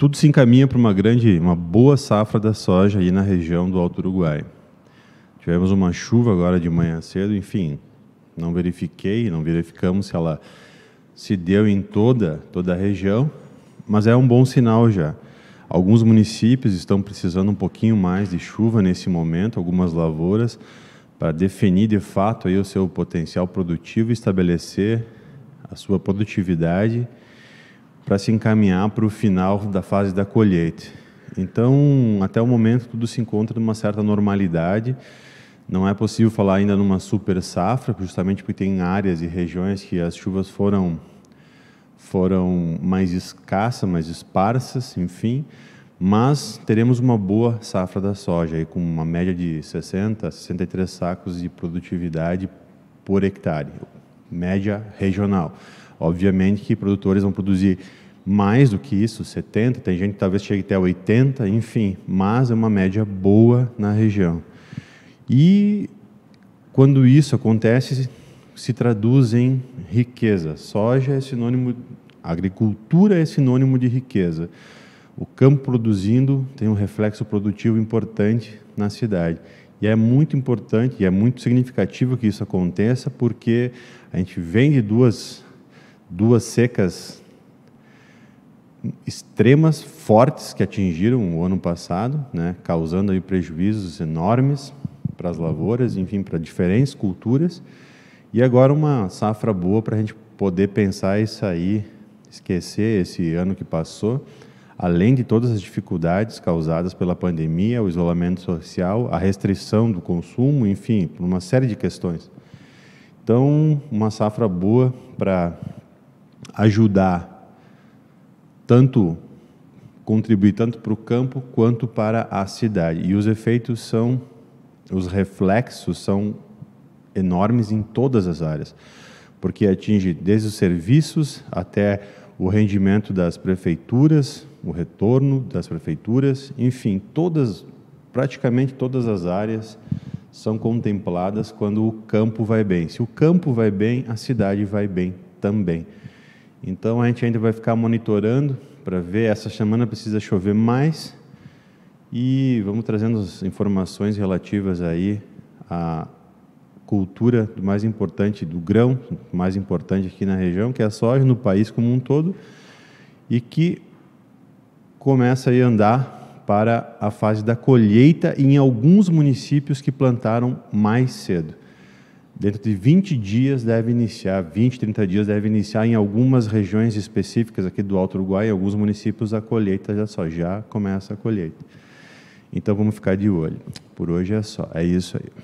tudo se encaminha para uma grande, uma boa safra da soja aí na região do Alto Uruguai. Tivemos uma chuva agora de manhã cedo, enfim, não verifiquei, não verificamos se ela se deu em toda, toda a região, mas é um bom sinal já. Alguns municípios estão precisando um pouquinho mais de chuva nesse momento, algumas lavouras, para definir de fato aí o seu potencial produtivo, estabelecer a sua produtividade para se encaminhar para o final da fase da colheita. Então, até o momento, tudo se encontra numa certa normalidade. Não é possível falar ainda numa super safra, justamente porque tem áreas e regiões que as chuvas foram foram mais escassas, mais esparsas, enfim, mas teremos uma boa safra da soja, aí, com uma média de 60, 63 sacos de produtividade por hectare, média regional. Obviamente que produtores vão produzir mais do que isso, 70, tem gente que talvez chegue até 80, enfim, mas é uma média boa na região. E quando isso acontece, se traduz em riqueza. Soja é sinônimo, agricultura é sinônimo de riqueza. O campo produzindo tem um reflexo produtivo importante na cidade. E é muito importante e é muito significativo que isso aconteça, porque a gente vende duas duas secas extremas, fortes, que atingiram o ano passado, né, causando aí prejuízos enormes para as lavouras, enfim, para diferentes culturas. E agora uma safra boa para a gente poder pensar e sair, esquecer esse ano que passou, além de todas as dificuldades causadas pela pandemia, o isolamento social, a restrição do consumo, enfim, por uma série de questões. Então, uma safra boa para ajudar, tanto contribuir tanto para o campo quanto para a cidade. E os efeitos são, os reflexos são enormes em todas as áreas, porque atinge desde os serviços até o rendimento das prefeituras, o retorno das prefeituras, enfim, todas, praticamente todas as áreas são contempladas quando o campo vai bem. Se o campo vai bem, a cidade vai bem também. Então a gente ainda vai ficar monitorando para ver. Essa semana precisa chover mais e vamos trazendo as informações relativas aí à cultura do mais importante do grão, mais importante aqui na região, que é a soja no país como um todo e que começa a andar para a fase da colheita em alguns municípios que plantaram mais cedo dentro de 20 dias deve iniciar, 20, 30 dias deve iniciar em algumas regiões específicas aqui do Alto Uruguai, em alguns municípios, a colheita já só, já começa a colheita. Então vamos ficar de olho. Por hoje é só, é isso aí.